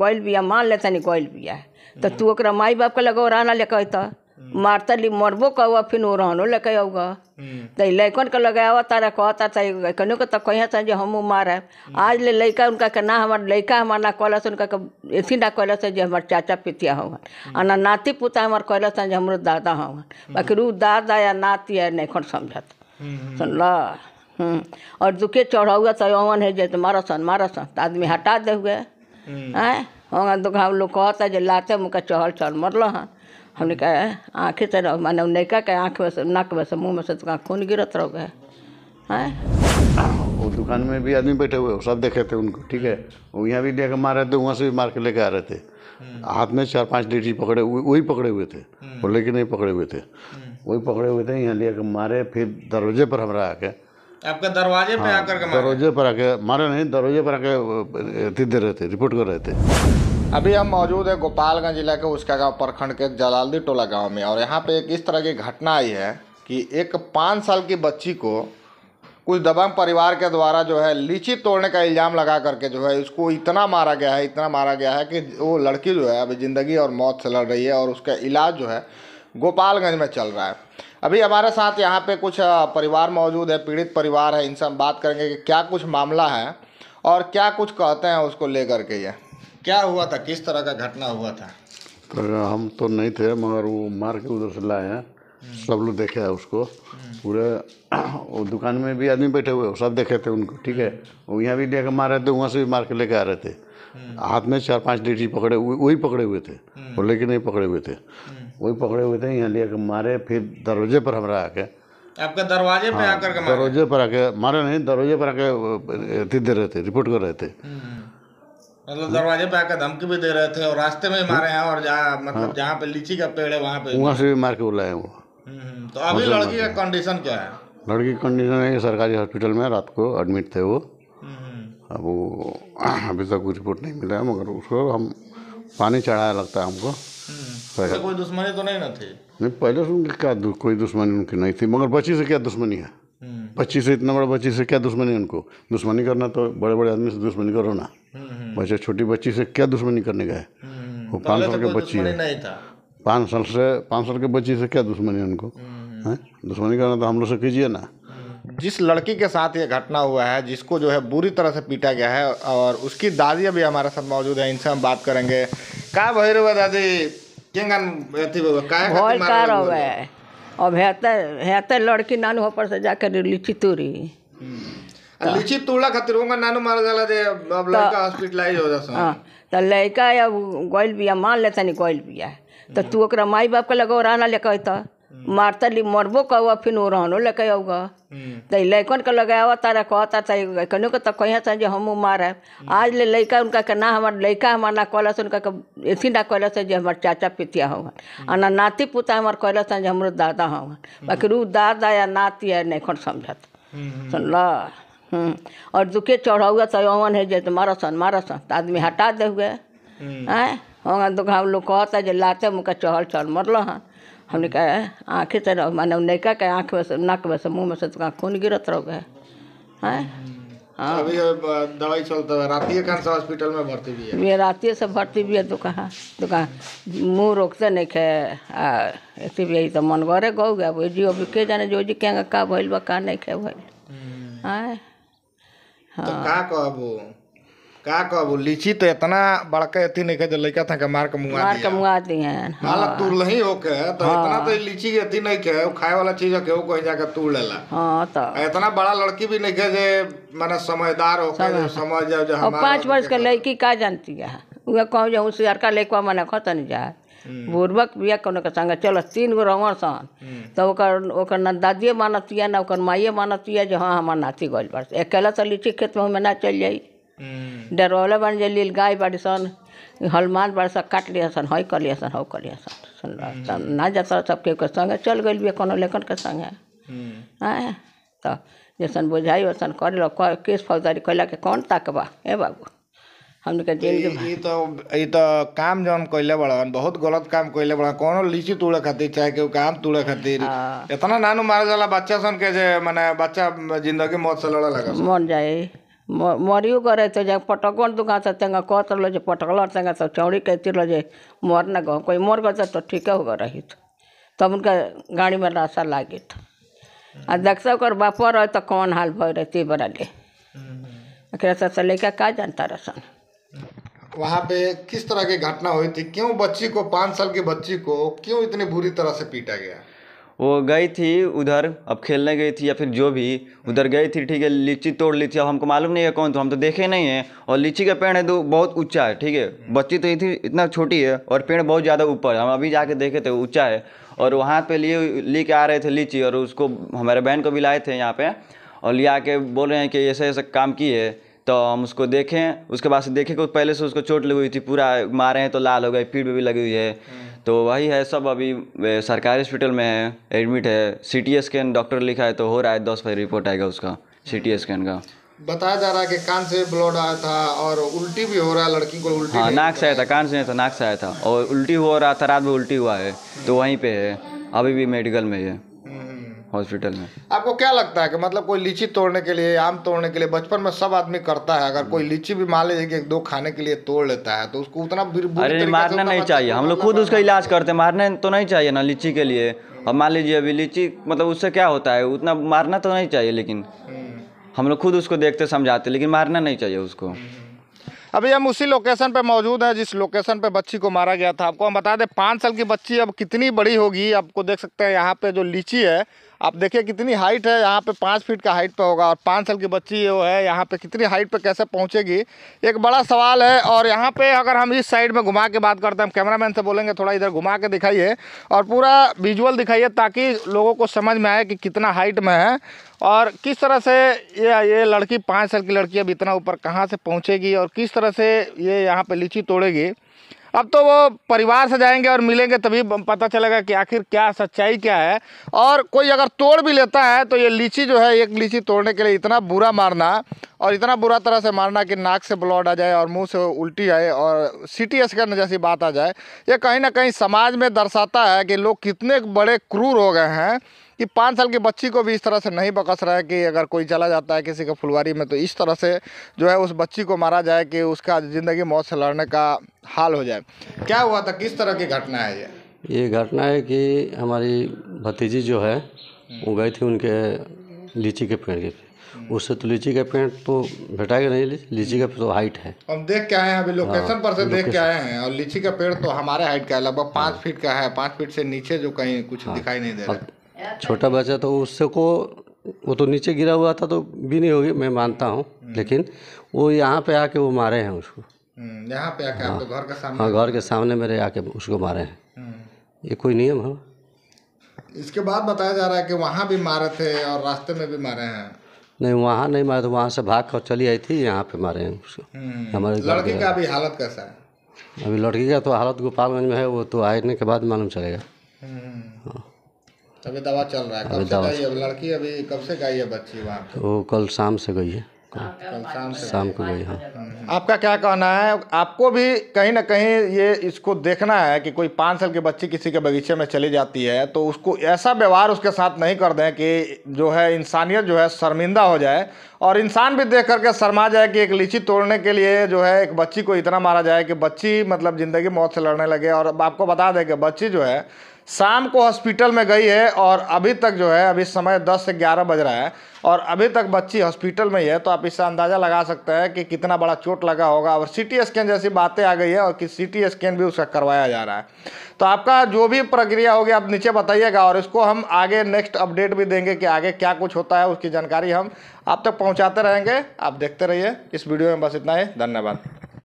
कोयल बिया मान लेता नहीं कोयल बिया है तो तू ओकरा माई बाप के लगो ओराना लेके तो मारता ली मरबो कौ फिर ओरहनो लेके औगा हम्म। तो लैकन के लगे लगावा तारा कहता था के तो जो हम मारे आज ले लैका उनका के ना हमार लैका हमार ना कहलस उनका के एथी ना कहलस जो हमार चाचा पितिया हो और हम्म। ना नाती पुता हमार कहलस जो हमारो दादा हो हम्म। बाकी रू दादा या नाती है नहीं खन समझत सुनल और दुखे चढ़ौगा तो अवन है जे मारा मारसन मारा सन आदमी हटा दे हुए आए होगा हाँ, तो हम लोग कहते जो लाते का चहल चहल मरल हाँ हमने कहा आँखें से मान नैका के आँख में से नाक में से मुँह में से तो खून गिरत रह गए वो दुकान में भी आदमी बैठे हुए सब देखे थे उनको ठीक है वो यहाँ भी लेकर मार रहे थे वहाँ से भी मार के लेके आ रहे थे हम्म। हाथ में चार पांच लीटी पकड़े हुए वही पकड़े हुए थे हम्म। वो लेके नहीं पकड़े हुए थे हम्म। वही पकड़े हुए थे यहाँ लेकर मारे फिर दरवाजे पर हमारा आके आपका दरवाजे पे हाँ, आकर के दरवाजे पर आके मारे नहीं दरवाजे पर आके दे रहे थे रिपोर्ट कर रहे थे अभी हम मौजूद है गोपालगंज जिला के उसका गाँव प्रखंड के जलाल्दी टोला गांव में और यहाँ पे एक इस तरह की घटना आई है कि एक पाँच साल की बच्ची को कुछ दबंग परिवार के द्वारा जो है लीची तोड़ने का इल्ज़ाम लगा करके जो है उसको इतना मारा गया है इतना मारा गया है कि वो लड़की जो है अभी ज़िंदगी और मौत से लड़ रही है और उसका इलाज जो है गोपालगंज में चल रहा है अभी हमारे साथ यहाँ पे कुछ परिवार मौजूद है पीड़ित परिवार है इनसे हम बात करेंगे कि क्या कुछ मामला है और क्या कुछ कहते हैं उसको लेकर के ये क्या हुआ था किस तरह का घटना हुआ था तो हम तो नहीं थे मगर वो मार के उधर से लाए हैं हम्म। सब लोग देखे है उसको हम्म। पूरे वो दुकान में भी आदमी बैठे हुए सब देखे थे उनको ठीक है हम्म। वो यहाँ भी लेकर मार रहे थे वहाँ से भी मार के लेके आ रहे थे हाथ में चार पांच लीटी पकड़े हुए वही पकड़े हुए थे वो लेके नहीं पकड़े हुए थे वही पकड़े हुए थे यहाँ लेकर मारे फिर दरवाजे पर हमारा आके आपका दरवाजे पर हाँ, आकर दरवाजे पर आके मारे नहीं दरवाजे पर आके दे रहे थे रिपोर्ट कर रहे थे मतलब दरवाजे पे आकर धमकी भी दे रहे थे और रास्ते में मारे हैं और जहाँ मतलब हाँ। जहाँ पे लीची का पेड़ है वहाँ पे वहाँ से भी मार के बुलाए वो हम्म, तो अभी लड़की का कंडीशन क्या है लड़की कंडीशन है कि सरकारी हॉस्पिटल में रात को एडमिट थे वो हम्म। अब वो अभी तक कुछ रिपोर्ट नहीं मिला है मगर उसको हम पानी चढ़ाया लगता है हमको हम्म। तो कोई दुश्मनी तो नहीं ना थी नहीं पहले से उनकी क्या कोई दुश्मनी उनकी नहीं थी मगर बच्ची से क्या दुश्मनी है बच्ची से इतना बड़ा बच्ची से क्या दुश्मनी उनको दुश्मनी करना तो बड़े बड़े आदमी से दुश्मनी करो ना बच्चे छोटी बच्ची से क्या दुश्मनी करने का है वो पाँच साल तो की बच्ची है पाँच साल से पाँच साल के बच्ची से क्या दुश्मनी उनको हम्म। है दुश्मनी करना तो हम लोग से कीजिए ना हम्म। जिस लड़की के साथ ये घटना हुआ है जिसको जो है बुरी तरह से पीटा गया है और उसकी दादी अभी हमारे साथ मौजूद है इनसे हम बात करेंगे का भैर हुआ दादी अब हेते लड़की नानू पर से जाकर लिखी तोड़ी हम्म। लीची तोड़ा खातिर होगा नानू मारा जला दे अब तो- लड़का हॉस्पिटलाइज हो जाता है हाँ, तो लड़का या गोइल बिया मान लेता नहीं गोइल बिया है तो तू ओकरा माई बाप के लगे ओराना लेके अत हम्म। मारत मरबो कौआ फिर ओरानो लेके औगा हम्म। तो लैकन के लगे आव तारा कहता तैकनो कनो के तो कहिया था हम मारे हम्म। आज ले लैका उनका के ना हमार लैका हमार ना कहल उनका के एथी ना कहल से हमार चाचा पितिया हवन और ना नाती पुता हमार कहल से हम दादा हवन बाकी रू दादा या नाती है नहीं समझत सुनल और दुखे चढ़ाऊगा तो अवन है जे मारा मारसन मारा सन आदमी हटा दे हुए आँ हाँ, हाँ तो हम लोग कहते जो लाते मुका चहल चल मरल हाँ हमने कहा आँखे से माने नैका के आँख में से नाक में से मुँह में से तो खून गिरत रह गए हैं हाँ दवाई चलता है रातिए हॉस्पिटल में भर्ती भी है ये से भर्ती भी है तो कहा तो कहा मुँह रोकते नहीं खे ऐसे भी तो मन गौरे गौ गए वो जी अभी के जाने जो जी क्या का भैल बा का नहीं खे भैल हम्म। तो हाँ हाँ तो का का कहबो लीची तो इतना बड़का अथी नहीं के लइका था के मार के मुआ मार के मुंगा दी हैं हालत तुर नहीं हो के तो हाँ। इतना तो लीची के अथी नहीं के वो खाए वाला चीज के वो कहीं जाके तुर लेला हां तो इतना बड़ा लड़की भी नहीं के जे माने समझदार हो के समझ जाओ जे हमारा पांच वर्ष का लड़की का जानती है वो कह कहू उस यार का लेकवा माने खतन जा हम्म। बुरबक बिया कोने के संग चल तीन गो रंगर सन हम्म। तो ओकर ओकर ना दादिए मानतिया ना ओकर माइए मानतिया जे हाँ हमार नाती गइल बस अकेला तो लीची खेत में ना चल जाई डरवला hmm. बन जली गाय बाड़ी सन हनुमान बड़ सब काट लिया सन हई कर लिया सन हौ कर लिया सन सन hmm. ना जाता सबके के संगे चल गए बिया कोनो लेखन के संगे hmm. आए तो जैसन बुझाई वैसन कर लो केस फौजदारी कैला के कौन तक बा हे बाबू हमने जिंदगी तो ये तो काम जौन कैले बड़न बहुत गलत काम कैले बड़न कोनो लीची तोड़े खातिर चाहे केहू काम तोड़े खातिर इतना हाँ। नानू मार जाला बच्चा सन के जे माने बच्चा जिंदगी मौत से लड़ा लगा मन जाए म मरयो गरे तेज्या पटकोन तुका आसा तांकां कोतरलो जे पटकलो तांकां चवडी कैतिरलो मर मरना गो कोई मर गए तो, तो ठीक हो रही तो। तब उनका गाड़ी में रास्ता लागे था तो। आ देखता ओकर बापो रहे तो कौन हाल भर रहती ते बड़ा हम्म। से लेकर का जानता रसन वहाँ पे किस तरह की घटना हुई थी क्यों बच्ची को पाँच साल की बच्ची को क्यों इतनी बुरी तरह से पीटा गया वो गई थी उधर अब खेलने गई थी या फिर जो भी उधर गई थी ठीक है लीची तोड़ ली थी अब हमको मालूम नहीं है कौन तो हम तो देखे नहीं हैं और लीची का पेड़ है तो बहुत ऊंचा है ठीक है बच्ची तो ये थी इतना छोटी है और पेड़ बहुत ज़्यादा ऊपर है हम अभी जाके देखे थे ऊँचा है और वहाँ पर लिए लेके आ रहे थे लीची और उसको हमारे बहन को भी लाए थे यहाँ पर और ले के बोल रहे हैं कि ऐसे ऐसे काम किए तो हम उसको देखें उसके बाद से देखें कि पहले से उसको चोट लगी हुई थी पूरा मारे हैं तो लाल हो गए पीठ में भी लगी हुई है हम्म। तो वही है सब अभी सरकारी हॉस्पिटल में है एडमिट है सी टी स्कैन डॉक्टर लिखा है तो हो रहा है दस बजे रिपोर्ट आएगा उसका सी टी स्कैन का बताया जा रहा है कि कान से ब्लड आया था और उल्टी भी हो रहा है लड़की को उल्टी हाँ नाक से आया था कान से आया था नाक से आया था और उल्टी हो रहा था रात में उल्टी हुआ है तो वहीं पे है अभी भी मेडिकल में है हॉस्पिटल में आपको क्या लगता है कि मतलब कोई लीची तोड़ने के लिए आम तोड़ने के लिए बचपन में सब आदमी करता है अगर कोई लीची भी मान लीजिए एक दो खाने के लिए तोड़ लेता है तो उसको उतना अरे मारना नहीं चाहिए हम लोग खुद उसका इलाज करते हैं मारने तो नहीं चाहिए ना लीची के लिए और मान लीजिए अभी लीची मतलब उससे क्या होता है उतना मारना तो नहीं चाहिए लेकिन हम्म। हम लोग खुद उसको देखते समझाते लेकिन मारना नहीं चाहिए उसको अभी हम उसी लोकेशन पर मौजूद हैं जिस लोकेशन पर बच्ची को मारा गया था आपको हम बता दें पाँच साल की बच्ची अब कितनी बड़ी होगी आपको देख सकते हैं यहाँ पे जो लीची है आप देखिए कितनी हाइट है यहाँ पे पाँच फीट का हाइट पे होगा और पाँच साल की बच्ची वो है यहाँ पे कितनी हाइट पे कैसे पहुँचेगी एक बड़ा सवाल है और यहाँ पे अगर हम इस साइड में घुमा के बात करते हैं हम मैन से बोलेंगे थोड़ा इधर घुमा के दिखाइए और पूरा विजुअल दिखाइए ताकि लोगों को समझ में आए कि कितना हाइट में है और किस तरह से ये ये लड़की पाँच साल की लड़की अब इतना ऊपर कहाँ से पहुँचेगी और किस तरह से ये यहाँ पर लीची तोड़ेगी अब तो वो परिवार से जाएंगे और मिलेंगे तभी पता चलेगा कि आखिर क्या सच्चाई क्या है और कोई अगर तोड़ भी लेता है तो ये लीची जो है एक लीची तोड़ने के लिए इतना बुरा मारना और इतना बुरा तरह से मारना कि नाक से ब्लड आ जाए और मुंह से उल्टी आए और सिटी स्कैन जैसी बात आ जाए ये कहीं ना कहीं समाज में दर्शाता है कि लोग कितने बड़े क्रूर हो गए हैं कि पाँच साल की बच्ची को भी इस तरह से नहीं बकस रहा है कि अगर कोई चला जाता है किसी का फुलवारी में तो इस तरह से जो है उस बच्ची को मारा जाए कि उसका ज़िंदगी मौत से लड़ने का हाल हो जाए क्या हुआ था किस तरह की घटना है ये ये घटना है कि हमारी भतीजी जो है हम्म। वो गई थी उनके लीची के पेड़ के हम्म। उससे तो लीची का पेड़ तो गया नहीं लीची का तो हाइट है हम देख के आए हैं अभी लोकेशन हाँ, पर से देख के आए हैं और लीची का पेड़ तो हमारे हाइट का है लगभग पाँच फीट हाँ। का है पाँच फीट से नीचे जो कहीं कुछ हाँ। दिखाई नहीं दे रहा छोटा बच्चा तो उससे को वो तो नीचे गिरा हुआ था तो भी नहीं होगी मैं मानता हूँ हम्म। लेकिन वो यहाँ पे आके वो मारे हैं उसको हम्म, यहाँ पे आके हाँ, घर के सामने हाँ घर के सामने मेरे आके उसको मारे हैं हम्म। ये कोई नियम है इसके बाद बताया जा रहा है कि वहाँ भी मारे थे और रास्ते में भी मारे हैं नहीं वहाँ नहीं मारे थे तो वहाँ से भाग कर चली आई थी यहाँ पे मारे हैं उसको हमारे लड़की का अभी हालत कैसा है अभी लड़की का तो हालत गोपालगंज में है वो तो आने के बाद मालूम चलेगा हाँ अभी दवा चल रहा है कब से गई है लड़की अभी कब से गई है बच्ची वहाँ तो वो कल शाम से गई है कल हाँ, शाम से शाम को गई हाँ हम्म। आपका क्या कहना है आपको भी कहीं ना कहीं ये इसको देखना है कि कोई पाँच साल की बच्ची किसी के बगीचे में चली जाती है तो उसको ऐसा व्यवहार उसके साथ नहीं कर दें कि जो है इंसानियत जो है शर्मिंदा हो जाए और इंसान भी देख करके शर्मा जाए कि एक लीची तोड़ने के लिए जो है एक बच्ची को इतना मारा जाए कि बच्ची मतलब ज़िंदगी मौत से लड़ने लगे और आपको बता दें कि बच्ची जो है शाम को हॉस्पिटल में गई है और अभी तक जो है अभी समय 10 से 11 बज रहा है और अभी तक बच्ची हॉस्पिटल में ही है तो आप इससे अंदाज़ा लगा सकते हैं कि कितना बड़ा चोट लगा होगा और सी टी स्कैन जैसी बातें आ गई है और कि सी टी स्कैन भी उसका करवाया जा रहा है तो आपका जो भी प्रक्रिया होगी आप नीचे बताइएगा और इसको हम आगे नेक्स्ट अपडेट भी देंगे कि आगे क्या कुछ होता है उसकी जानकारी हम आप तक पहुँचाते रहेंगे आप देखते रहिए इस वीडियो में बस इतना ही धन्यवाद